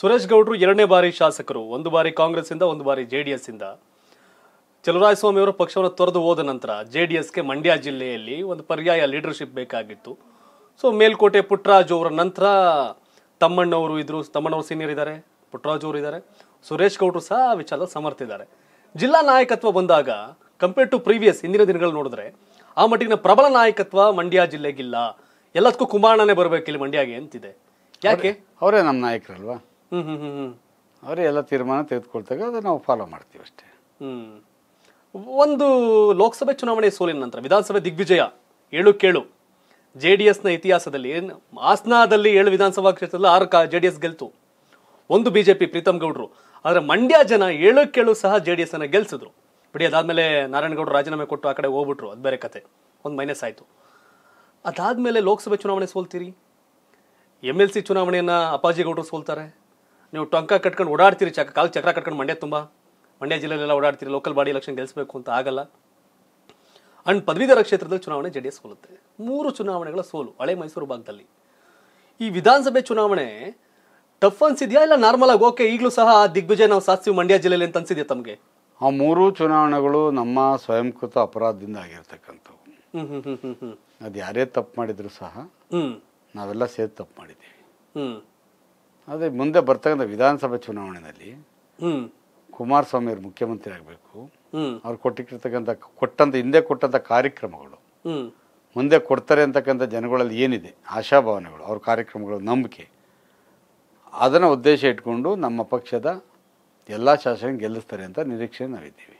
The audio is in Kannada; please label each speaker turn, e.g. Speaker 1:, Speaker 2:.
Speaker 1: ಸುರೇಶ್ ಗೌಡ್ರು ಎರಡನೇ ಬಾರಿ ಶಾಸಕರು ಒಂದು ಬಾರಿ ಕಾಂಗ್ರೆಸ್ ಇಂದ ಒಂದು ಬಾರಿ ಜೆ ಡಿ ಎಸ್ ಇಂದ ಚಲರಾಯಸ್ವಾಮಿ ಅವರು ಪಕ್ಷವನ್ನು ತೊರೆದು ಹೋದ ನಂತರ ಜೆ ಡಿ ಎಸ್ಗೆ ಮಂಡ್ಯ ಜಿಲ್ಲೆಯಲ್ಲಿ ಒಂದು ಪರ್ಯಾಯ ಲೀಡರ್ಶಿಪ್ ಬೇಕಾಗಿತ್ತು ಸೊ ಮೇಲ್ಕೋಟೆ ಪುಟ್ಟರಾಜು ಅವರ ನಂತರ ತಮ್ಮಣ್ಣವರು ಇದ್ರು ತಮ್ಮಣ್ಣವರು ಸೀನಿಯರ್ ಇದ್ದಾರೆ ಪುಟ್ಟರಾಜು ಅವರು ಇದ್ದಾರೆ ಸುರೇಶ್ ಗೌಡ್ರು ಸಹ ವಿಚಾರ ವಿಚಾರದ ಸಮರ್ಥಿದ್ದಾರೆ ಜಿಲ್ಲಾ ನಾಯಕತ್ವ ಬಂದಾಗ ಕಂಪೇರ್ ಟು ಪ್ರೀವಿಯಸ್ ಹಿಂದಿನ ದಿನಗಳು ನೋಡಿದ್ರೆ ಆ ಮಟ್ಟಿಗೆ ಪ್ರಬಲ ನಾಯಕತ್ವ ಮಂಡ್ಯ ಜಿಲ್ಲೆಗಿಲ್ಲ ಎಲ್ಲದಕ್ಕೂ ಕುಮಾರಣ್ಣನೇ ಬರಬೇಕು ಇಲ್ಲಿ ಮಂಡ್ಯಗೆ ಅಂತಿದೆ ಯಾಕೆ ಅವರೇ ನಮ್ಮ ನಾಯಕರಲ್ವಾ ಹ್ಞೂ ಹ್ಞೂ ಹ್ಞೂ ಹ್ಞೂ ಅವರೇ ಎಲ್ಲ ತೀರ್ಮಾನ ತೆಗೆದುಕೊಳ್ತಾರೆ ಅದನ್ನು ನಾವು ಫಾಲೋ ಮಾಡ್ತೀವಿ ಅಷ್ಟೇ ಒಂದು ಲೋಕಸಭೆ ಚುನಾವಣೆ ಸೋಲಿನ ನಂತರ ವಿಧಾನಸಭೆ ದಿಗ್ವಿಜಯ ಏಳು ಕೇಳು ಜೆ ಡಿ ಎಸ್ನ ಇತಿಹಾಸದಲ್ಲಿ ಏನು ಹಾಸನದಲ್ಲಿ ಏಳು ವಿಧಾನಸಭಾ ಕ್ಷೇತ್ರದಲ್ಲಿ ಆರು ಕಾ ಜೆ ಡಿ ಎಸ್ ಗೆಲ್ತು ಒಂದು ಬಿ ಜೆ ಪಿ ಪ್ರೀತಮ್ ಗೌಡರು ಆದರೆ ಮಂಡ್ಯ ಜನ ಏಳು ಕೇಳು ಸಹ ಜೆ ಡಿ ಎಸ್ನ ಗೆಲ್ಸಿದ್ರು ಬಿಡಿ ಅದಾದಮೇಲೆ ನಾರಾಯಣಗೌಡರು ರಾಜೀನಾಮೆ ಕೊಟ್ಟು ಆ ಕಡೆ ಹೋಗ್ಬಿಟ್ರು ಅದು ಬೇರೆ ಕತೆ ಒಂದು ಮೈನಸ್ ಆಯಿತು ಅದಾದಮೇಲೆ ಲೋಕಸಭೆ ಚುನಾವಣೆ ಸೋಲ್ತೀರಿ ಎಮ್ ಎಲ್ ಸಿ ಚುನಾವಣೆಯನ್ನು ಅಪಾಜಿಗೌಡರು ಸೋಲ್ತಾರೆ ನೀವು ಟೊಂಕ ಕಟ್ಕೊಂಡು ಓಡಾಡ್ತೀರಿ ಚಕ್ ಕಾಲು ಚಕ್ರ ಕಟ್ಕೊಂಡು ಮಂಡ್ಯ ತುಂಬ ಮಂಡ್ಯ ಜಿಲ್ಲೆಯಲ್ಲೆಲ್ಲ ಓಡಾಡ್ತೀರಿ ಲೋಕಲ್ ಬಾಡಿ ಎಲೆಕ್ಷನ್ ಗೆಲ್ಲಿಸಬೇಕು ಅಂತ ಆಗಲ್ಲ ಅಂಡ್ ಪದವೀಧರ ಕ್ಷೇತ್ರದಲ್ಲಿ ಚುನಾವಣೆ ಜೆ ಡಿ ಎಸ್ ಸೋಲುತ್ತೆ ಮೂರು ಚುನಾವಣೆಗಳ ಸೋಲು ಹಳೆ ಮೈಸೂರು ಭಾಗದಲ್ಲಿ ಈ ವಿಧಾನಸಭೆ ಚುನಾವಣೆ ಟಫ್ ಅನ್ಸಿದ್ಯಾ ಇಲ್ಲ ನಾರ್ಮಲ್ ಆಗಿ ಓಕೆ ಈಗಲೂ ಸಹ ಆ ದಿಗ್ವಿಜಯ ನಾವು ಸಾಧಿಸಿ ಮಂಡ್ಯ ಜಿಲ್ಲೆಯಲ್ಲಿ ಅಂತ ಅನ್ಸಿದ್ಯಾ ತಮಗೆ ಆ ಮೂರು
Speaker 2: ಚುನಾವಣೆಗಳು ನಮ್ಮ ಸ್ವಯಂಕೃತ ಅಪರಾಧದಿಂದ ಆಗಿರ್ತಕ್ಕಂಥವು ಅದು ಯಾರೇ ತಪ್ಪು ಮಾಡಿದ್ರು ಸಹ ನಾವೆಲ್ಲ ಸೇರಿ ತಪ್ಪು ಮಾಡಿದ್ದೀವಿ ಅದೇ ಮುಂದೆ ಬರ್ತಕ್ಕಂಥ ವಿಧಾನಸಭೆ ಚುನಾವಣೆಯಲ್ಲಿ ಕುಮಾರಸ್ವಾಮಿ ಅವರು ಮುಖ್ಯಮಂತ್ರಿ ಆಗಬೇಕು ಅವ್ರು ಕೊಟ್ಟಿಟ್ಟಿರ್ತಕ್ಕಂಥ ಕೊಟ್ಟಂತ ಹಿಂದೆ ಕೊಟ್ಟಂಥ ಕಾರ್ಯಕ್ರಮಗಳು ಮುಂದೆ ಕೊಡ್ತಾರೆ ಅಂತಕ್ಕಂಥ ಜನಗಳಲ್ಲಿ ಏನಿದೆ ಆಶಾಭಾವನೆಗಳು ಅವ್ರ ಕಾರ್ಯಕ್ರಮಗಳು ನಂಬಿಕೆ ಅದನ್ನು ಉದ್ದೇಶ ಇಟ್ಕೊಂಡು ನಮ್ಮ ಪಕ್ಷದ ಎಲ್ಲ ಶಾಸಕರು ಗೆಲ್ಲಿಸ್ತಾರೆ ಅಂತ ನಿರೀಕ್ಷೆ ನಾವಿದ್ದೀವಿ